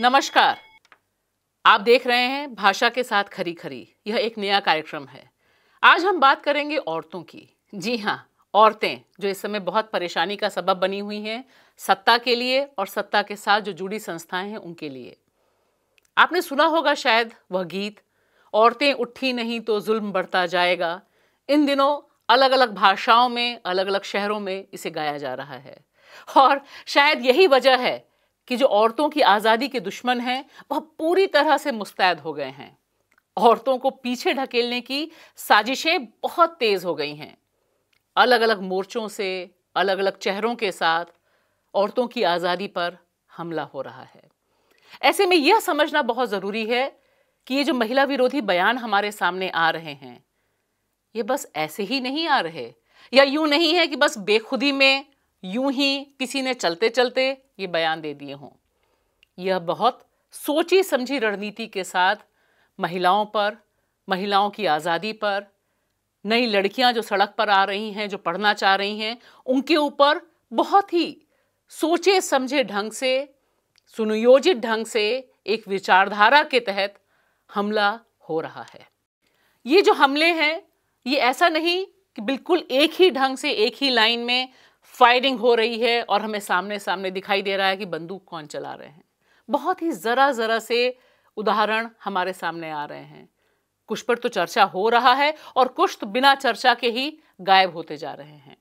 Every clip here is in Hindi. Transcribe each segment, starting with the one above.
नमस्कार आप देख रहे हैं भाषा के साथ खरी खरी यह एक नया कार्यक्रम है आज हम बात करेंगे औरतों की जी हाँ औरतें जो इस समय बहुत परेशानी का सबब बनी हुई हैं सत्ता के लिए और सत्ता के साथ जो जुड़ी संस्थाएं हैं उनके लिए आपने सुना होगा शायद वह गीत औरतें उठी नहीं तो जुल्म बढ़ता जाएगा इन दिनों अलग अलग भाषाओं में अलग अलग शहरों में इसे गाया जा रहा है और शायद यही वजह है कि जो औरतों की आज़ादी के दुश्मन हैं वह पूरी तरह से मुस्तैद हो गए हैं औरतों को पीछे ढकेलने की साजिशें बहुत तेज़ हो गई हैं अलग अलग मोर्चों से अलग अलग चेहरों के साथ औरतों की आज़ादी पर हमला हो रहा है ऐसे में यह समझना बहुत ज़रूरी है कि ये जो महिला विरोधी बयान हमारे सामने आ रहे हैं ये बस ऐसे ही नहीं आ रहे या यूं नहीं है कि बस बेखुदी में यूं ही किसी ने चलते चलते ये बयान दे दिए हों यह बहुत सोची समझी रणनीति के साथ महिलाओं पर महिलाओं की आज़ादी पर नई लड़कियां जो सड़क पर आ रही हैं जो पढ़ना चाह रही हैं उनके ऊपर बहुत ही सोचे समझे ढंग से सुनियोजित ढंग से एक विचारधारा के तहत हमला हो रहा है ये जो हमले हैं ये ऐसा नहीं कि बिल्कुल एक ही ढंग से एक ही लाइन में फायरिंग हो रही है और हमें सामने सामने दिखाई दे रहा है कि बंदूक कौन चला रहे हैं बहुत ही ज़रा ज़रा से उदाहरण हमारे सामने आ रहे हैं कुछ पर तो चर्चा हो रहा है और कुछ तो बिना चर्चा के ही गायब होते जा रहे हैं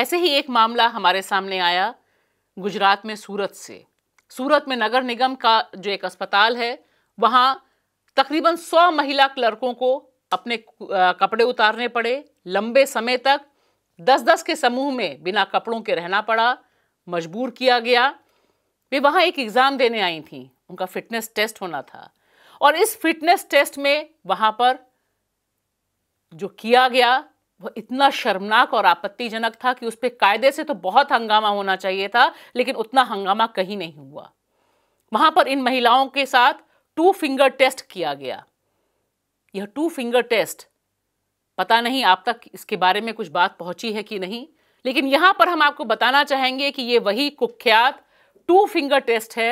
ऐसे ही एक मामला हमारे सामने आया गुजरात में सूरत से सूरत में नगर निगम का जो एक अस्पताल है वहाँ तकरीबन सौ महिला क्लर्कों को अपने कपड़े उतारने पड़े लंबे समय तक दस दस के समूह में बिना कपड़ों के रहना पड़ा मजबूर किया गया वे वहाँ एक एग्ज़ाम देने आई थी उनका फिटनेस टेस्ट होना था और इस फिटनेस टेस्ट में वहाँ पर जो किया गया वह इतना शर्मनाक और आपत्तिजनक था कि उस पर कायदे से तो बहुत हंगामा होना चाहिए था लेकिन उतना हंगामा कहीं नहीं हुआ वहाँ पर इन महिलाओं के साथ टू फिंगर टेस्ट किया गया यह टू फिंगर टेस्ट पता नहीं आप तक इसके बारे में कुछ बात पहुंची है कि नहीं लेकिन यहां पर हम आपको बताना चाहेंगे कि ये वही कुख्यात टू फिंगर टेस्ट है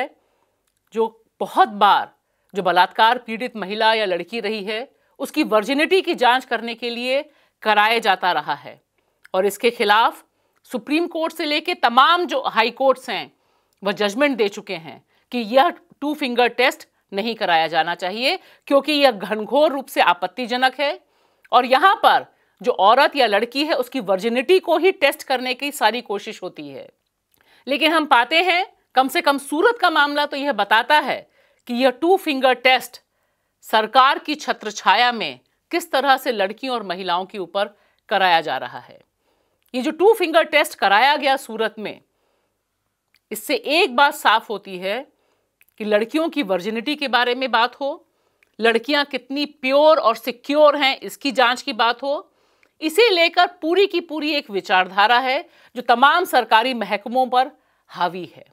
जो बहुत बार जो बलात्कार पीड़ित महिला या लड़की रही है उसकी वर्जिनिटी की जांच करने के लिए कराया जाता रहा है और इसके खिलाफ सुप्रीम कोर्ट से लेके तमाम जो हाई कोर्ट्स हैं वह जजमेंट दे चुके हैं कि यह टू फिंगर टेस्ट नहीं कराया जाना चाहिए क्योंकि यह घनघोर रूप से आपत्तिजनक है और यहां पर जो औरत या लड़की है उसकी वर्जिनिटी को ही टेस्ट करने की सारी कोशिश होती है लेकिन हम पाते हैं कम से कम सूरत का मामला तो यह बताता है कि यह टू फिंगर टेस्ट सरकार की छत्र छाया में किस तरह से लड़कियों और महिलाओं के ऊपर कराया जा रहा है ये जो टू फिंगर टेस्ट कराया गया सूरत में इससे एक बात साफ होती है कि लड़कियों की वर्जिनिटी के बारे में बात हो लड़कियां कितनी प्योर और सिक्योर हैं इसकी जांच की बात हो इसे लेकर पूरी की पूरी एक विचारधारा है जो तमाम सरकारी महकमों पर हावी है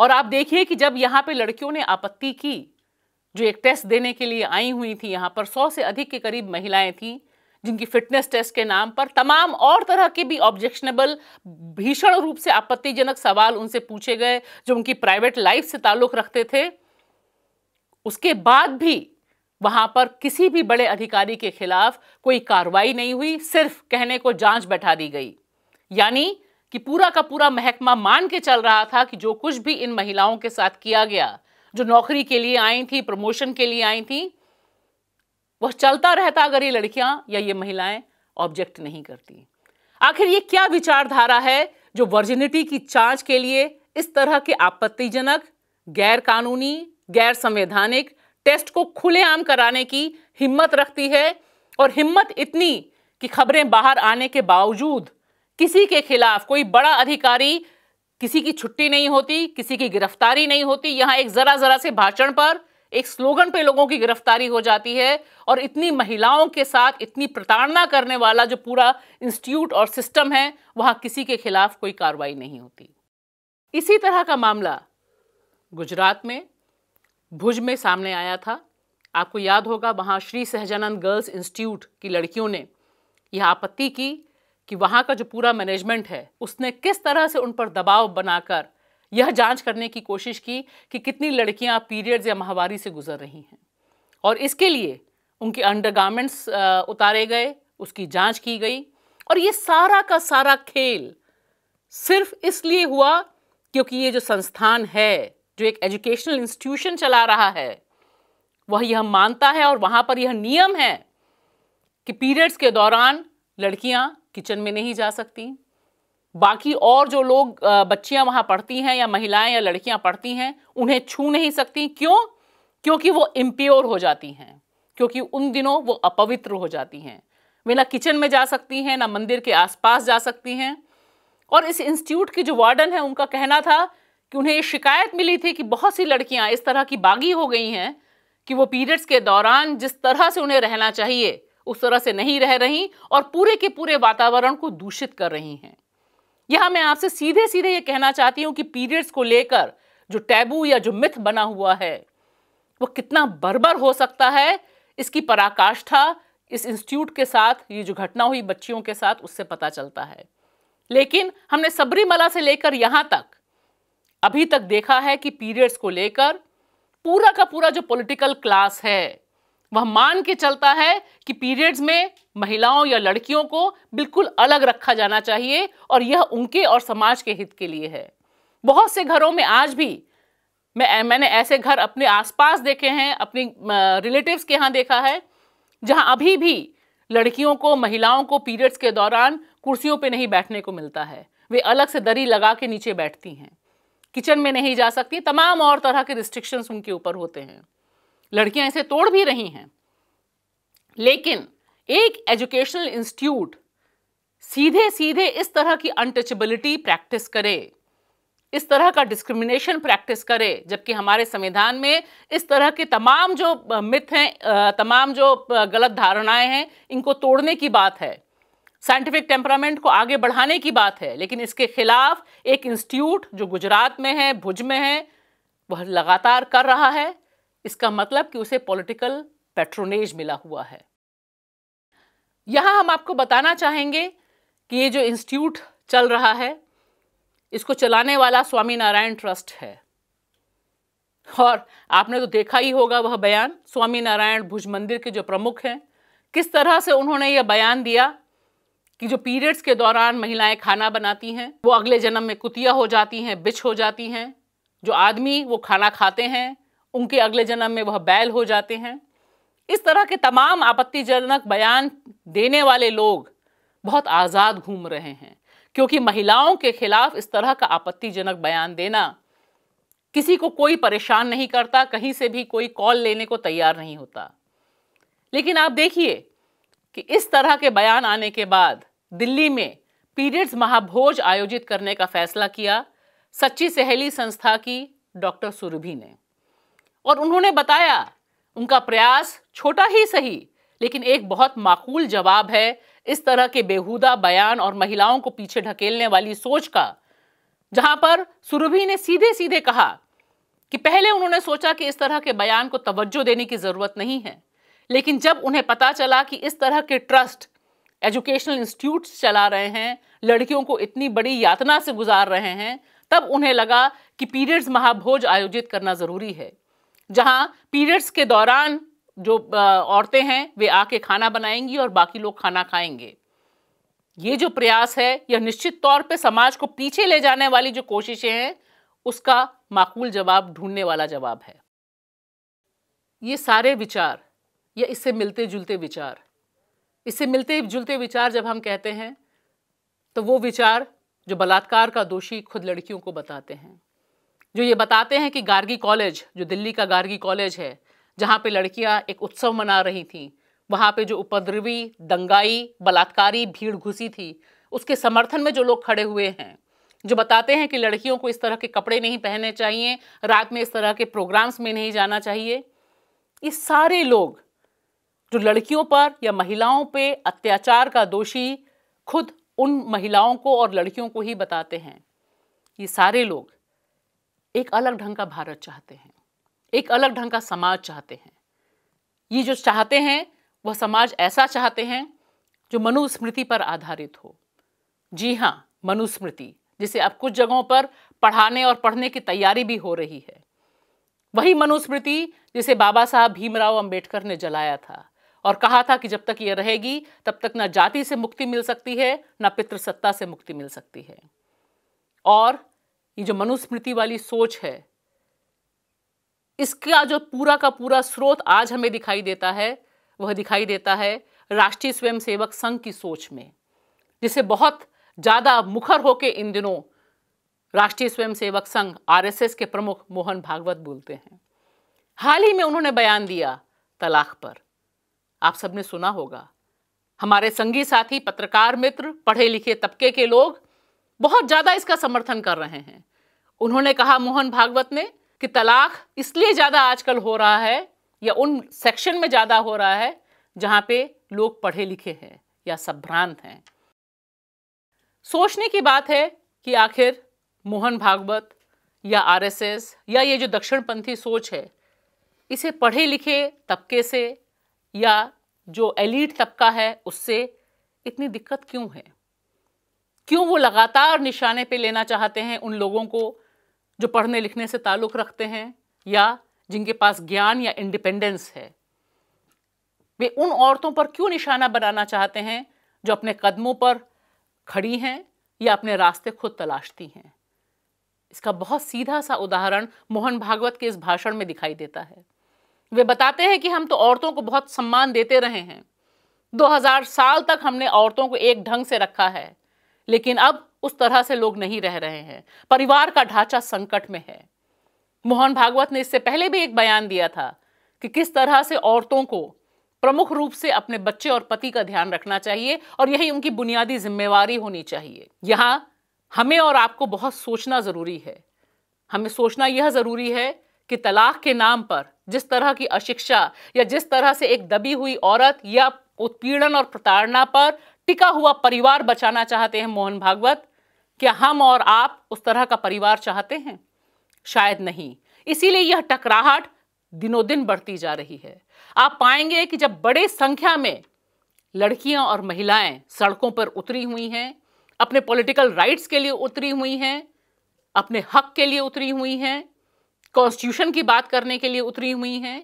और आप देखिए कि जब यहाँ पे लड़कियों ने आपत्ति की जो एक टेस्ट देने के लिए आई हुई थी यहाँ पर सौ से अधिक के करीब महिलाएं थी जिनकी फिटनेस टेस्ट के नाम पर तमाम और तरह के भी ऑब्जेक्शनेबल भीषण रूप से आपत्तिजनक सवाल उनसे पूछे गए जो उनकी प्राइवेट लाइफ से ताल्लुक़ रखते थे उसके बाद भी वहां पर किसी भी बड़े अधिकारी के खिलाफ कोई कार्रवाई नहीं हुई सिर्फ कहने को जांच बैठा दी गई यानी कि पूरा का पूरा महकमा मान के चल रहा था कि जो कुछ भी इन महिलाओं के साथ किया गया जो नौकरी के लिए आई थी प्रमोशन के लिए आई थी वह चलता रहता अगर ये लड़कियां या ये महिलाएं ऑब्जेक्ट नहीं करती आखिर ये क्या विचारधारा है जो वर्जिनिटी की जांच के लिए इस तरह के आपत्तिजनक गैर कानूनी गैर संवैधानिक टेस्ट को खुलेआम कराने की हिम्मत रखती है और हिम्मत इतनी कि खबरें बाहर आने के बावजूद किसी के खिलाफ कोई बड़ा अधिकारी किसी की छुट्टी नहीं होती किसी की गिरफ्तारी नहीं होती यहाँ एक ज़रा ज़रा से भाषण पर एक स्लोगन पे लोगों की गिरफ्तारी हो जाती है और इतनी महिलाओं के साथ इतनी प्रताड़ना करने वाला जो पूरा इंस्टीट्यूट और सिस्टम है वहां किसी के खिलाफ कोई कार्रवाई नहीं होती इसी तरह का मामला गुजरात में भुज में सामने आया था आपको याद होगा वहाँ श्री सहजानंद गर्ल्स इंस्टीट्यूट की लड़कियों ने यह आपत्ति की कि वहाँ का जो पूरा मैनेजमेंट है उसने किस तरह से उन पर दबाव बनाकर यह जांच करने की कोशिश की कि कितनी लड़कियाँ पीरियड्स या माहवारी से गुजर रही हैं और इसके लिए उनके अंडरगारमेंट्स उतारे गए उसकी जांच की गई और ये सारा का सारा खेल सिर्फ इसलिए हुआ क्योंकि ये जो संस्थान है जो एक एजुकेशनल इंस्टीट्यूशन चला रहा है वह यह मानता है और वहां पर यह नियम है कि पीरियड्स के दौरान लड़कियां किचन में नहीं जा सकती बाकी और जो लोग बच्चियां वहां पढ़ती हैं या महिलाएं या लड़कियां पढ़ती हैं उन्हें छू नहीं सकती क्यों क्योंकि वो इम्प्योर हो जाती हैं क्योंकि उन दिनों वो अपवित्र हो जाती हैं वे ना किचन में जा सकती हैं ना मंदिर के आसपास जा सकती हैं और इस इंस्टीट्यूट की जो वार्डन है उनका कहना था कि उन्हें ये शिकायत मिली थी कि बहुत सी लड़कियां इस तरह की बागी हो गई हैं कि वो पीरियड्स के दौरान जिस तरह से उन्हें रहना चाहिए उस तरह से नहीं रह रही और पूरे के पूरे वातावरण को दूषित कर रही हैं यहां मैं आपसे सीधे सीधे ये कहना चाहती हूं कि पीरियड्स को लेकर जो टैबू या जो मिथ बना हुआ है वो कितना बर्बर हो सकता है इसकी पराकाष्ठा इस इंस्टीट्यूट के साथ ये जो घटना हुई बच्चियों के साथ उससे पता चलता है लेकिन हमने सबरीमला से लेकर यहां तक अभी तक देखा है कि पीरियड्स को लेकर पूरा का पूरा जो पॉलिटिकल क्लास है वह मान के चलता है कि पीरियड्स में महिलाओं या लड़कियों को बिल्कुल अलग रखा जाना चाहिए और यह उनके और समाज के हित के लिए है बहुत से घरों में आज भी मैं मैंने ऐसे घर अपने आसपास देखे हैं अपने रिलेटिव्स के यहाँ देखा है जहाँ अभी भी लड़कियों को महिलाओं को पीरियड्स के दौरान कुर्सियों पे नहीं बैठने को मिलता है वे अलग से दरी लगा के नीचे बैठती हैं किचन में नहीं जा सकती तमाम और तरह के रिस्ट्रिक्शंस उनके ऊपर होते हैं लड़कियां इसे तोड़ भी रही हैं लेकिन एक एजुकेशनल इंस्टीट्यूट सीधे सीधे इस तरह की अनटचेबिलिटी प्रैक्टिस करे इस तरह का डिस्क्रिमिनेशन प्रैक्टिस करे जबकि हमारे संविधान में इस तरह के तमाम जो मिथ हैं तमाम जो गलत धारणाएं हैं इनको तोड़ने की बात है साइंटिफिक टेम्परामेंट को आगे बढ़ाने की बात है लेकिन इसके खिलाफ एक इंस्टीट्यूट जो गुजरात में है भुज में है वह लगातार कर रहा है इसका मतलब कि उसे पॉलिटिकल पेट्रोनेज मिला हुआ है यहां हम आपको बताना चाहेंगे कि ये जो इंस्टीट्यूट चल रहा है इसको चलाने वाला स्वामी नारायण ट्रस्ट है और आपने तो देखा ही होगा वह बयान स्वामी नारायण भुज मंदिर के जो प्रमुख हैं किस तरह से उन्होंने यह बयान दिया कि जो पीरियड्स के दौरान महिलाएं खाना बनाती हैं वो अगले जन्म में कुतिया हो जाती हैं बिछ हो जाती हैं जो आदमी वो खाना खाते हैं उनके अगले जन्म में वह बैल हो जाते हैं इस तरह के तमाम आपत्तिजनक बयान देने वाले लोग बहुत आज़ाद घूम रहे हैं क्योंकि महिलाओं के खिलाफ इस तरह का आपत्तिजनक बयान देना किसी को कोई परेशान नहीं करता कहीं से भी कोई कॉल लेने को तैयार नहीं होता लेकिन आप देखिए कि इस तरह के बयान आने के बाद दिल्ली में पीरियड्स महाभोज आयोजित करने का फैसला किया सच्ची सहेली संस्था की डॉक्टर सुरभि ने और उन्होंने बताया उनका प्रयास छोटा ही सही लेकिन एक बहुत माकूल जवाब है इस तरह के बेहुदा बयान और महिलाओं को पीछे ढकेलने वाली सोच का जहां पर सुरभि ने सीधे सीधे कहा कि पहले उन्होंने सोचा कि इस तरह के बयान को तवज्जो देने की जरूरत नहीं है लेकिन जब उन्हें पता चला कि इस तरह के ट्रस्ट एजुकेशनल इंस्टीट्यूट चला रहे हैं लड़कियों को इतनी बड़ी यातना से गुजार रहे हैं तब उन्हें लगा कि पीरियड्स महाभोज आयोजित करना ज़रूरी है जहां पीरियड्स के दौरान जो औरतें हैं वे आके खाना बनाएंगी और बाकी लोग खाना खाएंगे ये जो प्रयास है यह निश्चित तौर पे समाज को पीछे ले जाने वाली जो कोशिशें हैं उसका माकूल जवाब ढूंढने वाला जवाब है ये सारे विचार या इससे मिलते जुलते विचार इससे मिलते जुलते विचार जब हम कहते हैं तो वो विचार जो बलात्कार का दोषी खुद लड़कियों को बताते हैं जो ये बताते हैं कि गार्गी कॉलेज जो दिल्ली का गार्गी कॉलेज है जहाँ पे लड़कियाँ एक उत्सव मना रही थीं वहाँ पे जो उपद्रवी दंगाई बलात्कारी भीड़ घुसी थी उसके समर्थन में जो लोग खड़े हुए हैं जो बताते हैं कि लड़कियों को इस तरह के कपड़े नहीं पहनने चाहिए रात में इस तरह के प्रोग्राम्स में नहीं जाना चाहिए ये सारे लोग जो लड़कियों पर या महिलाओं पे अत्याचार का दोषी खुद उन महिलाओं को और लड़कियों को ही बताते हैं ये सारे लोग एक अलग ढंग का भारत चाहते हैं एक अलग ढंग का समाज चाहते हैं ये जो चाहते हैं वह समाज ऐसा चाहते हैं जो मनुस्मृति पर आधारित हो जी हाँ मनुस्मृति जिसे अब कुछ जगहों पर पढ़ाने और पढ़ने की तैयारी भी हो रही है वही मनुस्मृति जिसे बाबा साहब भीमराव अंबेडकर ने जलाया था और कहा था कि जब तक ये रहेगी तब तक ना जाति से मुक्ति मिल सकती है ना पितृसत्ता से मुक्ति मिल सकती है और ये जो मनुस्मृति वाली सोच है इसका जो पूरा का पूरा स्रोत आज हमें दिखाई देता है वह दिखाई देता है राष्ट्रीय स्वयंसेवक संघ की सोच में जिसे बहुत ज़्यादा मुखर होकर इन दिनों राष्ट्रीय स्वयंसेवक संघ आरएसएस के प्रमुख मोहन भागवत बोलते हैं हाल ही में उन्होंने बयान दिया तलाक पर आप सबने सुना होगा हमारे संगी साथी पत्रकार मित्र पढ़े लिखे तबके के लोग बहुत ज़्यादा इसका समर्थन कर रहे हैं उन्होंने कहा मोहन भागवत ने कि तलाक इसलिए ज़्यादा आजकल हो रहा है या उन सेक्शन में ज़्यादा हो रहा है जहां पे लोग पढ़े लिखे हैं या संभ्रांत हैं सोचने की बात है कि आखिर मोहन भागवत या आरएसएस या ये जो दक्षिणपंथी सोच है इसे पढ़े लिखे तबके से या जो एलिट तबका है उससे इतनी दिक्कत क्यों है क्यों वो लगातार निशाने पे लेना चाहते हैं उन लोगों को जो पढ़ने लिखने से ताल्लुक़ रखते हैं या जिनके पास ज्ञान या इंडिपेंडेंस है वे उन औरतों पर क्यों निशाना बनाना चाहते हैं जो अपने कदमों पर खड़ी हैं या अपने रास्ते खुद तलाशती हैं इसका बहुत सीधा सा उदाहरण मोहन भागवत के इस भाषण में दिखाई देता है वे बताते हैं कि हम तो औरतों को बहुत सम्मान देते रहे हैं 2000 साल तक हमने औरतों को एक ढंग से रखा है लेकिन अब उस तरह से लोग नहीं रह रहे हैं परिवार का ढांचा संकट में है मोहन भागवत ने इससे पहले भी एक बयान दिया था कि किस तरह से औरतों को प्रमुख रूप से अपने बच्चे और पति का ध्यान रखना चाहिए और यही उनकी बुनियादी जिम्मेवारी होनी चाहिए यहाँ हमें और आपको बहुत सोचना ज़रूरी है हमें सोचना यह ज़रूरी है कि तलाक के नाम पर जिस तरह की अशिक्षा या जिस तरह से एक दबी हुई औरत या उत्पीड़न और प्रताड़ना पर टिका हुआ परिवार बचाना चाहते हैं मोहन भागवत क्या हम और आप उस तरह का परिवार चाहते हैं शायद नहीं इसीलिए यह टकराहट दिनों दिन बढ़ती जा रही है आप पाएंगे कि जब बड़े संख्या में लड़कियां और महिलाएं सड़कों पर उतरी हुई हैं अपने पॉलिटिकल राइट्स के लिए उतरी हुई हैं अपने हक के लिए उतरी हुई हैं कॉन्स्टिट्यूशन की बात करने के लिए उतरी हुई हैं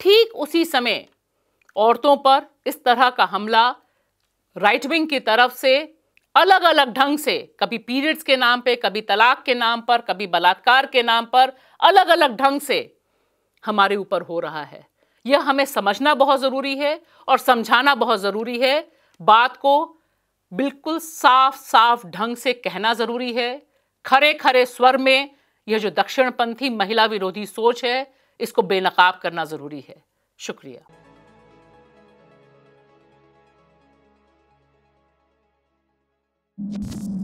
ठीक उसी समय औरतों पर इस तरह का हमला राइट विंग की तरफ से अलग अलग ढंग से कभी पीरियड्स के नाम पे कभी तलाक के नाम पर कभी बलात्कार के नाम पर अलग अलग ढंग से हमारे ऊपर हो रहा है यह हमें समझना बहुत ज़रूरी है और समझाना बहुत ज़रूरी है बात को बिल्कुल साफ साफ ढंग से कहना ज़रूरी है खरे खरे स्वर में यह जो दक्षिणपंथी महिला विरोधी सोच है इसको बेनकाब करना जरूरी है शुक्रिया Thank you.